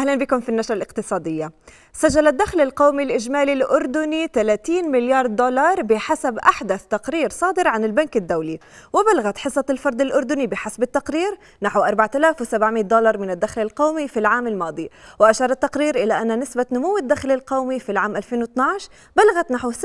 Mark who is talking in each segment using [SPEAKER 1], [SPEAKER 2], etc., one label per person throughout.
[SPEAKER 1] أهلا بكم في النشرة الاقتصادية سجل الدخل القومي الإجمالي الأردني 30 مليار دولار بحسب أحدث تقرير صادر عن البنك الدولي وبلغت حصة الفرد الأردني بحسب التقرير نحو 4700 دولار من الدخل القومي في العام الماضي وأشار التقرير إلى أن نسبة نمو الدخل القومي في العام 2012 بلغت نحو 16%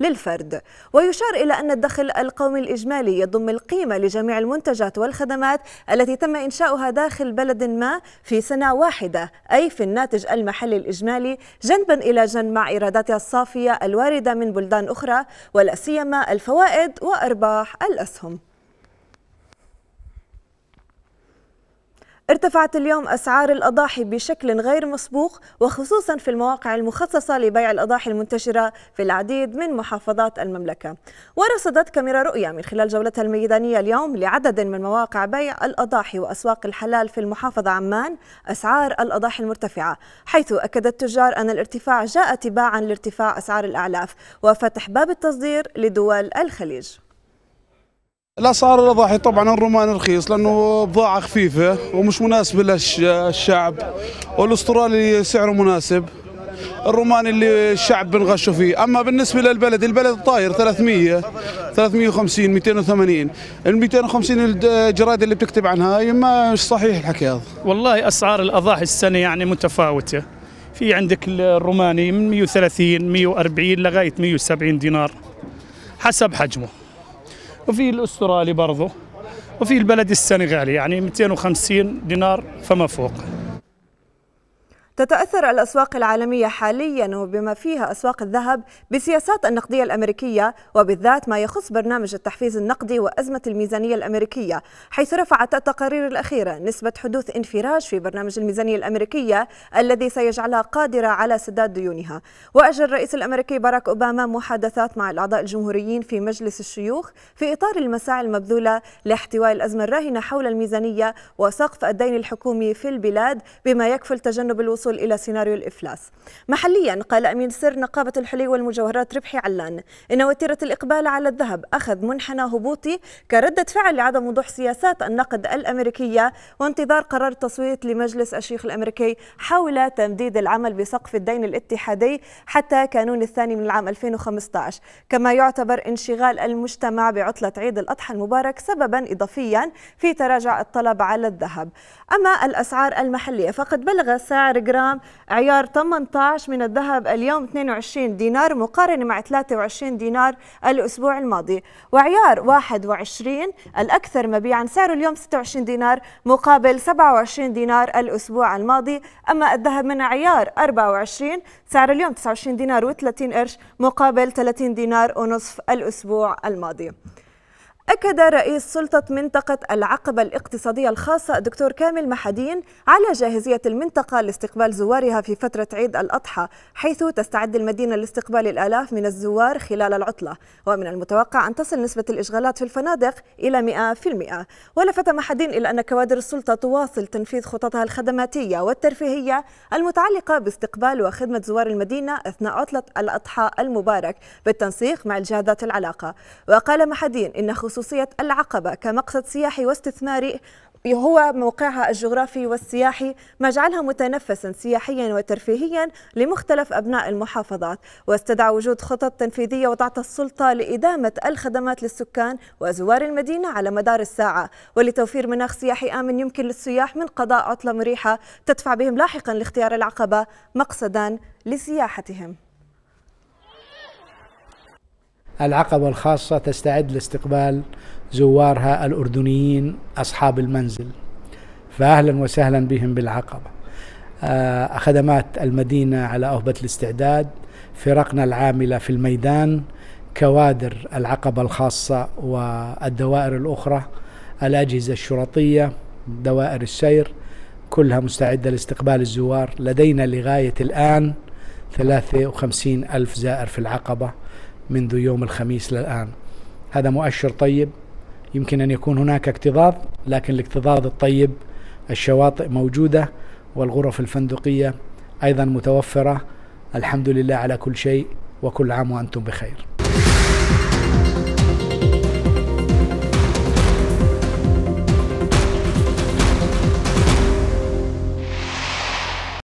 [SPEAKER 1] للفرد ويشار إلى أن الدخل القومي الإجمالي يضم القيمة لجميع المنتجات والخدمات التي تم إنشاؤها داخل بلد ما في سنة واحدة أي في الناتج المحلي الإجمالي جنبا إلى جنب مع إيراداتها الصافية الواردة من بلدان أخرى ولا سيما الفوائد وأرباح الأسهم ارتفعت اليوم أسعار الأضاحي بشكل غير مسبوق وخصوصا في المواقع المخصصة لبيع الأضاحي المنتشرة في العديد من محافظات المملكة ورصدت كاميرا رؤية من خلال جولتها الميدانية اليوم لعدد من مواقع بيع الأضاحي وأسواق الحلال في المحافظة عمان أسعار الأضاحي المرتفعة حيث أكد التجار أن الارتفاع جاء تباعا لارتفاع أسعار الأعلاف وفتح باب التصدير لدول الخليج
[SPEAKER 2] الاسعار الاضاحي طبعا الرومان رخيص لانه بضاعه خفيفه ومش مناسبه للشعب والاسترالي سعره مناسب الروماني اللي الشعب بنغشه فيه اما بالنسبه للبلد البلد طاير 300 350 280 ال 250 الجرايد اللي بتكتب عنها ما مش صحيح الحكي هذا والله اسعار الاضاحي السنه يعني متفاوته في عندك الروماني من 130 140 لغايه 170 دينار حسب حجمه وفي الاسترالي برضه وفي البلد السنغالي يعني 250 دينار فما فوق
[SPEAKER 1] تتأثر الأسواق العالمية حاليا وبما فيها أسواق الذهب بسياسات النقدية الأمريكية وبالذات ما يخص برنامج التحفيز النقدي وأزمة الميزانية الأمريكية حيث رفعت التقارير الأخيرة نسبة حدوث انفراج في برنامج الميزانية الأمريكية الذي سيجعلها قادرة على سداد ديونها وأجرى الرئيس الأمريكي باراك أوباما محادثات مع الأعضاء الجمهوريين في مجلس الشيوخ في إطار المساعي المبذولة لاحتواء الأزمة الراهنة حول الميزانية وسقف الدين الحكومي في البلاد بما يكفل تجنب الوصول الوصول إلى سيناريو الإفلاس محليا قال أمين سر نقابة الحلي والمجوهرات ربحي علان إن وتيرة الإقبال على الذهب أخذ منحنى هبوطي كردة فعل لعدم وضوح سياسات النقد الأمريكية وانتظار قرار تصويت لمجلس الشيخ الأمريكي حول تمديد العمل بسقف الدين الاتحادي حتى كانون الثاني من العام 2015 كما يعتبر انشغال المجتمع بعطلة عيد الأضحى المبارك سببا إضافيا في تراجع الطلب على الذهب أما الأسعار المحلية فقد بلغ سعر جرام عيار 18 من الذهب اليوم 22 دينار مقارنة مع 23 دينار الأسبوع الماضي وعيار 21 الأكثر مبيعا سعره اليوم 26 دينار مقابل 27 دينار الأسبوع الماضي أما الذهب من عيار 24 سعره اليوم 29 دينار و30 قرش مقابل 30 دينار ونصف الأسبوع الماضي أكد رئيس سلطة منطقة العقبة الاقتصادية الخاصة الدكتور كامل محدين على جاهزية المنطقة لاستقبال زوارها في فترة عيد الأضحى حيث تستعد المدينة لاستقبال الآلاف من الزوار خلال العطلة ومن المتوقع أن تصل نسبة الإشغالات في الفنادق إلى 100% ولفت محدين إلى أن كوادر السلطة تواصل تنفيذ خططها الخدماتية والترفيهية المتعلقة باستقبال وخدمة زوار المدينة أثناء عطلة الأضحى المبارك بالتنسيق مع الجهات العلاقة وقال محدين إن خصوصية شخصية العقبة كمقصد سياحي واستثماري هو موقعها الجغرافي والسياحي ما جعلها متنفسا سياحيا وترفيهيا لمختلف أبناء المحافظات واستدعى وجود خطط تنفيذية وضعت السلطة لإدامة الخدمات للسكان وزوار المدينة على مدار الساعة ولتوفير مناخ سياحي آمن يمكن للسياح من قضاء عطلة مريحة تدفع بهم لاحقا لاختيار العقبة مقصدا لسياحتهم
[SPEAKER 2] العقبة الخاصة تستعد لاستقبال زوارها الأردنيين أصحاب المنزل فأهلا وسهلا بهم بالعقبة آه، خدمات المدينة على أهبة الاستعداد فرقنا العاملة في الميدان كوادر العقبة الخاصة والدوائر الأخرى الأجهزة الشرطية دوائر السير كلها مستعدة لاستقبال الزوار لدينا لغاية الآن 53 ألف زائر في العقبة منذ يوم الخميس للآن هذا مؤشر طيب يمكن أن يكون هناك اكتظاظ لكن الاكتظاظ الطيب الشواطئ موجودة والغرف الفندقية أيضا متوفرة الحمد لله على كل شيء وكل عام وأنتم بخير